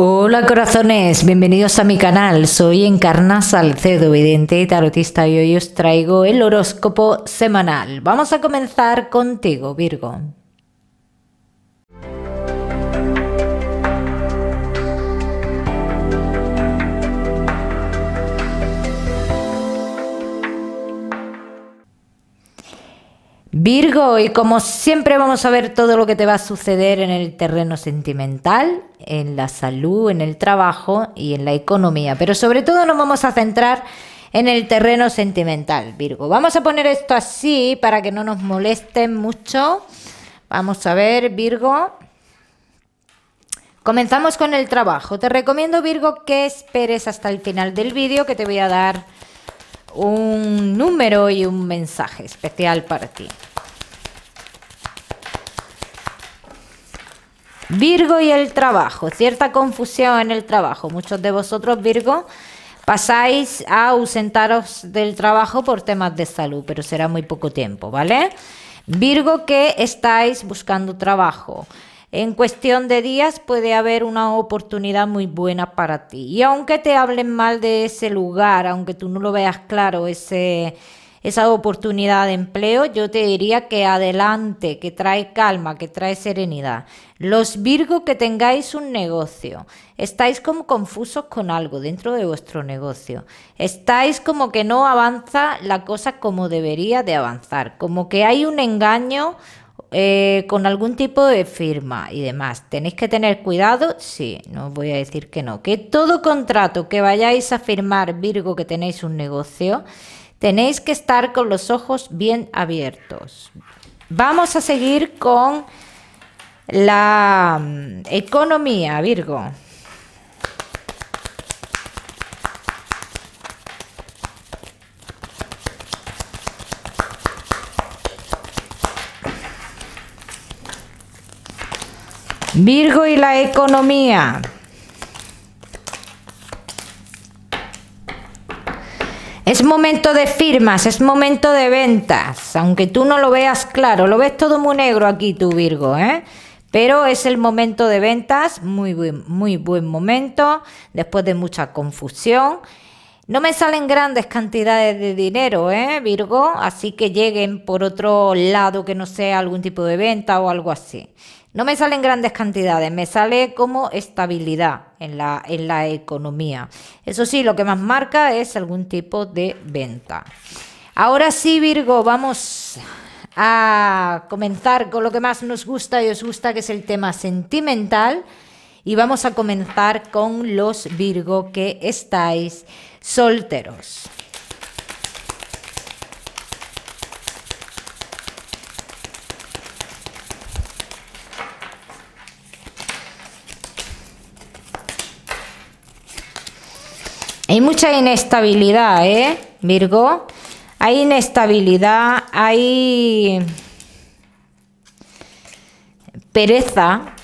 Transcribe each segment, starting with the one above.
Hola corazones, bienvenidos a mi canal. Soy Encarna Salcedo, vidente tarotista, y hoy os traigo el horóscopo semanal. Vamos a comenzar contigo, Virgo. Virgo, y como siempre vamos a ver todo lo que te va a suceder en el terreno sentimental, en la salud, en el trabajo y en la economía, pero sobre todo nos vamos a centrar en el terreno sentimental, Virgo. Vamos a poner esto así para que no nos molesten mucho. Vamos a ver, Virgo. Comenzamos con el trabajo. Te recomiendo, Virgo, que esperes hasta el final del vídeo que te voy a dar un número y un mensaje especial para ti. Virgo y el trabajo, cierta confusión en el trabajo. Muchos de vosotros, Virgo, pasáis a ausentaros del trabajo por temas de salud, pero será muy poco tiempo, ¿vale? Virgo que estáis buscando trabajo en cuestión de días puede haber una oportunidad muy buena para ti. Y aunque te hablen mal de ese lugar, aunque tú no lo veas claro, ese, esa oportunidad de empleo, yo te diría que adelante, que trae calma, que trae serenidad. Los Virgo que tengáis un negocio, estáis como confusos con algo dentro de vuestro negocio. Estáis como que no avanza la cosa como debería de avanzar, como que hay un engaño eh, con algún tipo de firma y demás. ¿Tenéis que tener cuidado? Sí, no voy a decir que no. Que todo contrato que vayáis a firmar, Virgo, que tenéis un negocio, tenéis que estar con los ojos bien abiertos. Vamos a seguir con la mm, economía, Virgo. Virgo y la economía. Es momento de firmas, es momento de ventas, aunque tú no lo veas claro, lo ves todo muy negro aquí tú Virgo, ¿eh? Pero es el momento de ventas, muy muy buen momento, después de mucha confusión. No me salen grandes cantidades de dinero, ¿eh, Virgo? Así que lleguen por otro lado que no sea algún tipo de venta o algo así. No me salen grandes cantidades, me sale como estabilidad en la, en la economía. Eso sí, lo que más marca es algún tipo de venta. Ahora sí, Virgo, vamos a comenzar con lo que más nos gusta y os gusta, que es el tema sentimental. Y vamos a comenzar con los Virgo que estáis solteros. mucha inestabilidad, ¿eh? Virgo. Hay inestabilidad, hay pereza,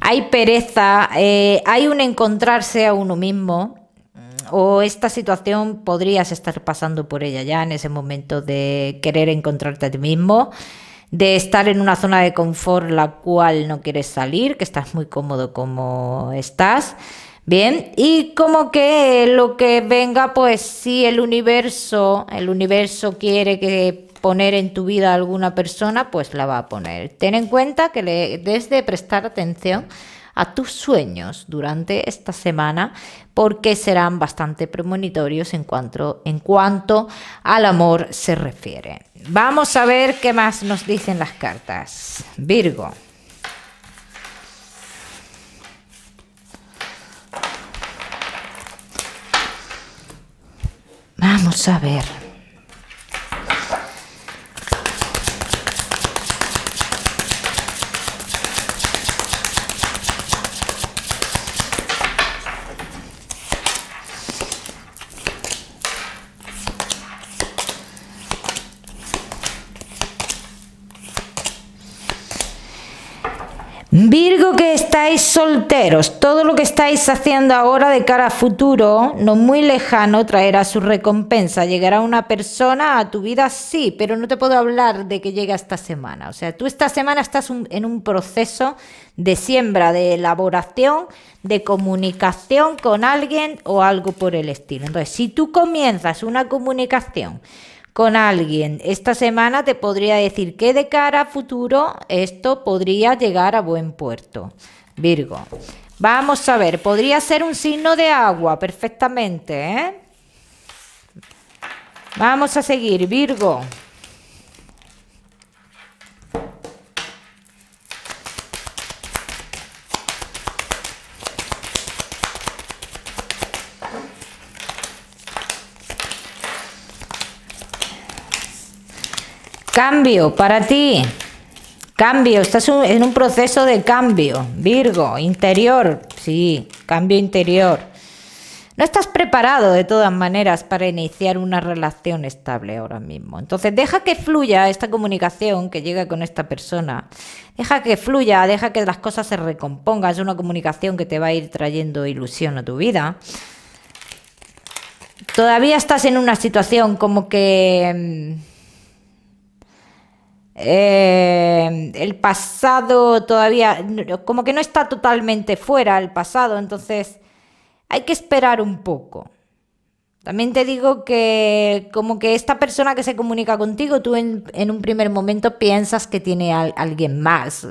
hay pereza, eh, hay un encontrarse a uno mismo. O esta situación podrías estar pasando por ella ya en ese momento de querer encontrarte a ti mismo, de estar en una zona de confort la cual no quieres salir, que estás muy cómodo como estás Bien, y como que lo que venga, pues si el universo, el universo quiere que poner en tu vida a alguna persona, pues la va a poner. Ten en cuenta que le des de prestar atención a tus sueños durante esta semana porque serán bastante premonitorios en cuanto al amor se refiere. Vamos a ver qué más nos dicen las cartas. Virgo. Vamos a ver. Virgo que estáis solteros, todo lo que estáis haciendo ahora de cara a futuro, no muy lejano, traerá su recompensa. Llegará una persona a tu vida, sí, pero no te puedo hablar de que llegue esta semana. O sea, tú esta semana estás en un proceso de siembra, de elaboración, de comunicación con alguien o algo por el estilo. Entonces, si tú comienzas una comunicación con alguien. Esta semana te podría decir que de cara a futuro esto podría llegar a buen puerto. Virgo. Vamos a ver, podría ser un signo de agua, perfectamente, ¿eh? Vamos a seguir, Virgo. Cambio para ti. Cambio, estás en un proceso de cambio. Virgo, interior, sí, cambio interior. No estás preparado de todas maneras para iniciar una relación estable ahora mismo. Entonces deja que fluya esta comunicación que llega con esta persona. Deja que fluya, deja que las cosas se recompongan. Es una comunicación que te va a ir trayendo ilusión a tu vida. Todavía estás en una situación como que mm, eh, el pasado todavía, como que no está totalmente fuera el pasado, entonces hay que esperar un poco. También te digo que como que esta persona que se comunica contigo, tú en, un primer momento piensas que tiene alguien más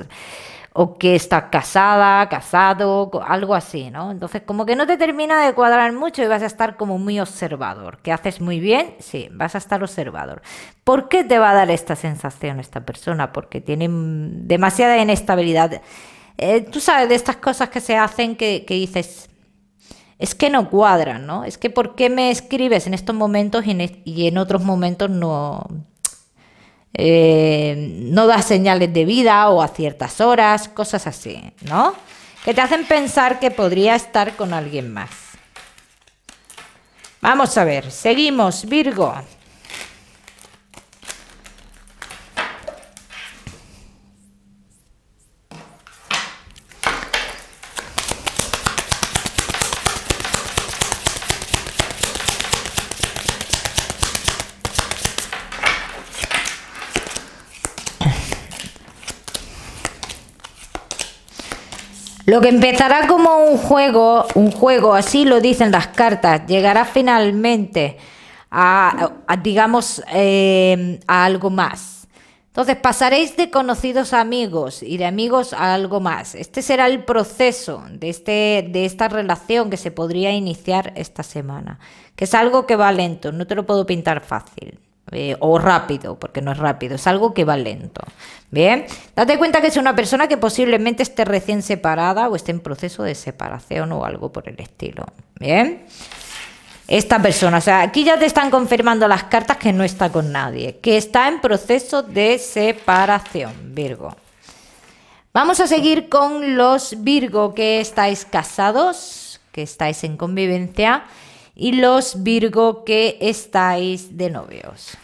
o que estás casada, casado, algo así, ¿no? Entonces, como que no te termina de cuadrar mucho y vas a estar como muy observador. ¿Qué haces muy bien? Sí, vas a estar observador. ¿Por qué te va a dar esta sensación esta persona? Porque tiene mm, demasiada inestabilidad. Eh, tú sabes, de estas cosas que se hacen que, dices, es que no cuadran, ¿no? Es que ¿por qué me escribes en estos momentos y en otros momentos no eh, no da señales de vida o a ciertas horas, cosas así, ¿no? Que te hacen pensar que podría estar con alguien más. Vamos a ver, seguimos, Virgo. Lo que empezará como un juego, un juego, así lo dicen las cartas, llegará finalmente a, digamos, eh, a algo más. Entonces pasaréis de conocidos amigos y de amigos a algo más. Este será el proceso de, este, de esta relación que se podría iniciar esta semana, que es algo que va lento, no te lo puedo pintar fácil. Eh, o rápido, porque no es rápido, es algo que va lento. Bien, date cuenta que es una persona que posiblemente esté recién separada o esté en proceso de separación o algo por el estilo. Bien, esta persona, o sea, aquí ya te están confirmando las cartas que no está con nadie, que está en proceso de separación, Virgo. Vamos a seguir con los Virgo que estáis casados, que estáis en convivencia y los Virgo que estáis de novios.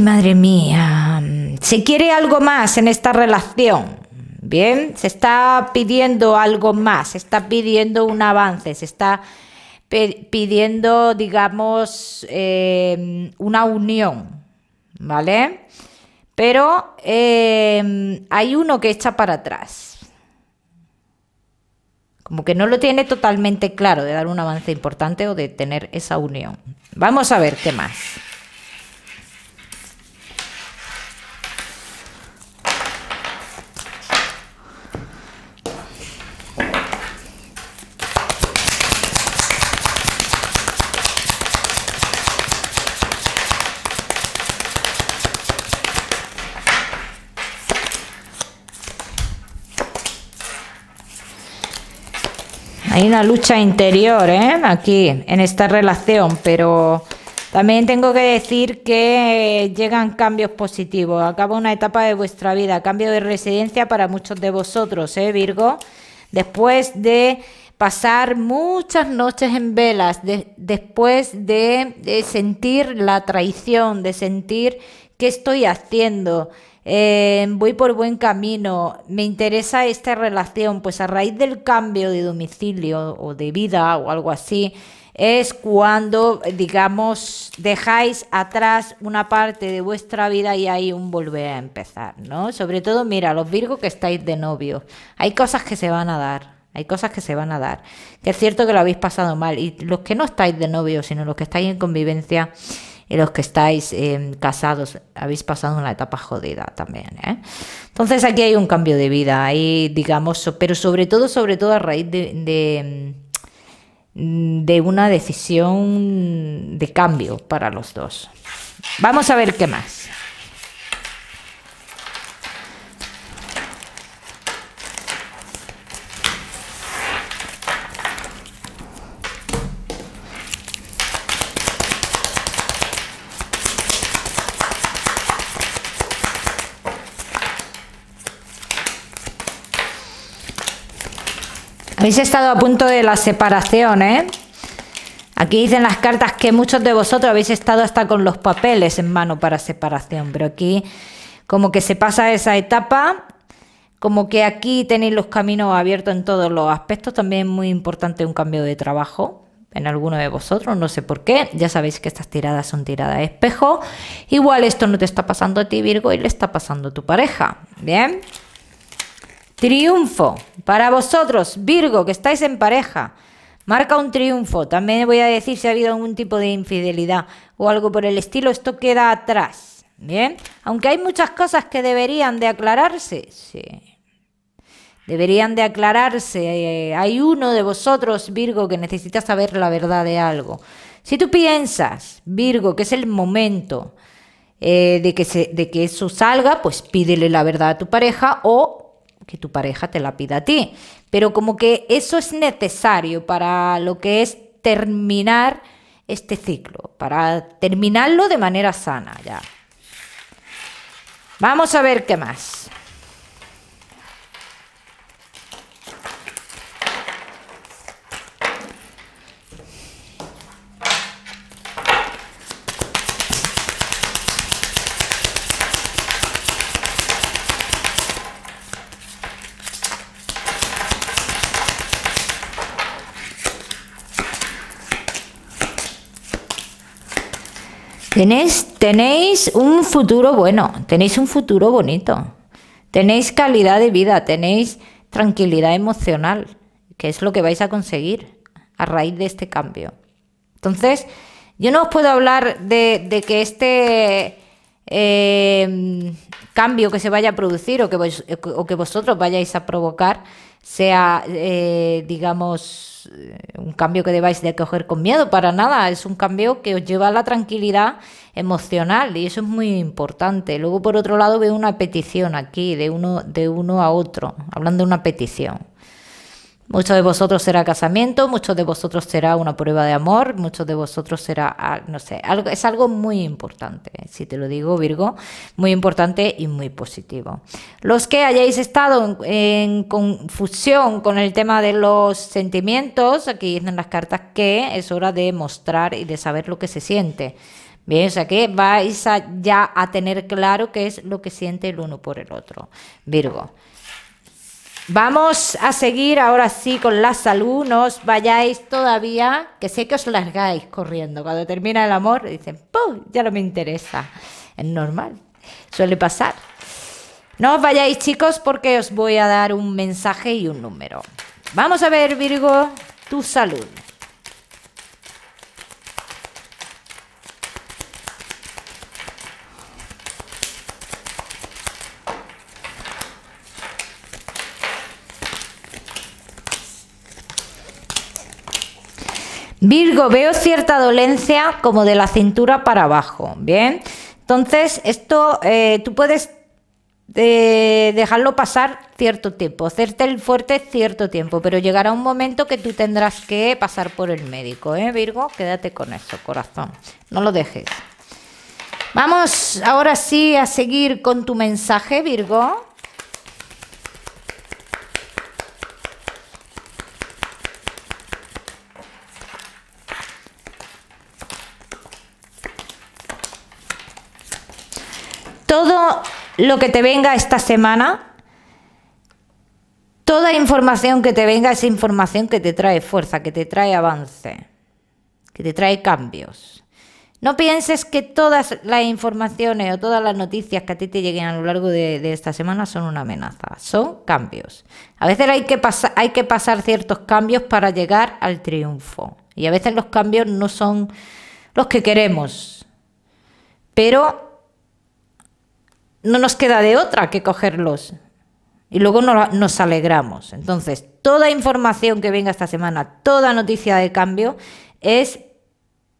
madre mía, se quiere algo más en esta relación. Bien, se está pidiendo algo más, se está pidiendo un avance, se está pidiendo, digamos, eh, una unión, ¿vale? Pero eh, hay uno que echa para atrás. Como que no lo tiene totalmente claro de dar un avance importante o de tener esa unión. Vamos a ver qué más. Hay una lucha interior, ¿eh? Aquí, en esta relación, pero también tengo que decir que llegan cambios positivos. Acaba una etapa de vuestra vida, cambio de residencia para muchos de vosotros, ¿eh, Virgo? Después de pasar muchas noches en velas, después de, de sentir la traición, de sentir qué estoy haciendo, eh, voy por buen camino, me interesa esta relación, pues a raíz del cambio de domicilio o de vida o algo así, es cuando, digamos, dejáis atrás una parte de vuestra vida y hay un volver a empezar, ¿no? Sobre todo, mira, los Virgos que estáis de novio, hay cosas que se van a dar. Hay cosas que se van a dar. Que es cierto que lo habéis pasado mal. Y los que no estáis de novio, sino los que estáis en convivencia, y los que estáis eh, casados habéis pasado una etapa jodida también. ¿eh? Entonces aquí hay un cambio de vida, ahí digamos, pero sobre todo, sobre todo a raíz de de una decisión de cambio para los dos. Vamos a ver qué más. Habéis estado a punto de la separación, ¿eh? Aquí dicen las cartas que muchos de vosotros habéis estado hasta con los papeles en mano para separación, pero aquí como que se pasa esa etapa, como que aquí tenéis los caminos abiertos en todos los aspectos, también es muy importante un cambio de trabajo en alguno de vosotros, no sé por qué, ya sabéis que estas tiradas son tiradas de espejo, igual esto no te está pasando a ti Virgo y le está pasando a tu pareja, ¿bien? Triunfo. Para vosotros, Virgo, que estáis en pareja. Marca un triunfo. También voy a decir si ha habido algún tipo de infidelidad o algo por el estilo. Esto queda atrás. Bien. Aunque hay muchas cosas que deberían de aclararse. Sí. Deberían de aclararse. Eh, hay uno de vosotros, Virgo, que necesita saber la verdad de algo. Si tú piensas, Virgo, que es el momento eh, de, que de que eso salga, pues pídele la verdad a tu pareja o que tu pareja te la pida a ti. Pero como que eso es necesario para lo que es terminar este ciclo, para terminarlo de manera sana ya. Vamos a ver qué más. Tenéis, un futuro bueno, tenéis un futuro bonito, tenéis calidad de vida, tenéis tranquilidad emocional, que es lo que vais a conseguir a raíz de este cambio. Entonces, yo no os puedo hablar de, que este eh, cambio que se vaya a producir o que, o que vosotros vayáis a provocar sea, eh, digamos, eh, un cambio que debáis de coger con miedo, para nada, es un cambio que os lleva a la tranquilidad emocional y eso es muy importante. Luego, por otro lado, veo una petición aquí de uno, de uno a otro, hablando de una petición. Muchos de vosotros será casamiento, muchos de vosotros será una prueba de amor, muchos de vosotros será, ah, no sé, algo, es algo muy importante, si te lo digo Virgo, muy importante y muy positivo. Los que hayáis estado en, confusión con el tema de los sentimientos, aquí están las cartas que es hora de mostrar y de saber lo que se siente. Bien, o sea que vais ya a tener claro qué es lo que siente el uno por el otro. Virgo. Vamos a seguir ahora sí con la salud. No os vayáis todavía, que sé que os largáis corriendo. Cuando termina el amor, dicen, ¡pum! Ya no me interesa. Es normal, suele pasar. No os vayáis, chicos, porque os voy a dar un mensaje y un número. Vamos a ver, Virgo, tu salud. Virgo, veo cierta dolencia como de la cintura para abajo, ¿bien? Entonces, esto eh, tú puedes eh, dejarlo pasar cierto tiempo, hacerte el fuerte cierto tiempo, pero llegará un momento que tú tendrás que pasar por el médico, ¿eh, Virgo? Quédate con eso, corazón, no lo dejes. Vamos ahora sí a seguir con tu mensaje, Virgo. lo que te venga esta semana, toda información que te venga es información que te trae fuerza, que te trae avance, que te trae cambios. No pienses que todas las informaciones o todas las noticias que a ti te lleguen a lo largo de, esta semana son una amenaza, son cambios. A veces hay que, hay que pasar ciertos cambios para llegar al triunfo. Y a veces los cambios no son los que queremos. Pero no nos queda de otra que cogerlos. Y luego nos alegramos. Entonces, toda información que venga esta semana, toda noticia de cambio, es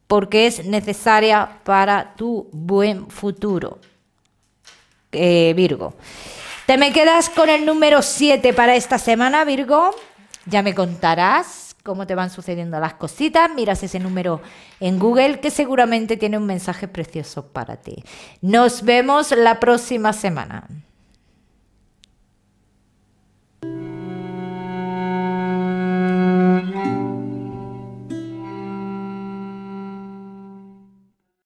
porque es necesaria para tu buen futuro. Eh, Virgo. Te me quedas con el número 7 para esta semana, Virgo. Ya me contarás cómo te van sucediendo las cositas, miras ese número en Google que seguramente tiene un mensaje precioso para ti. Nos vemos la próxima semana.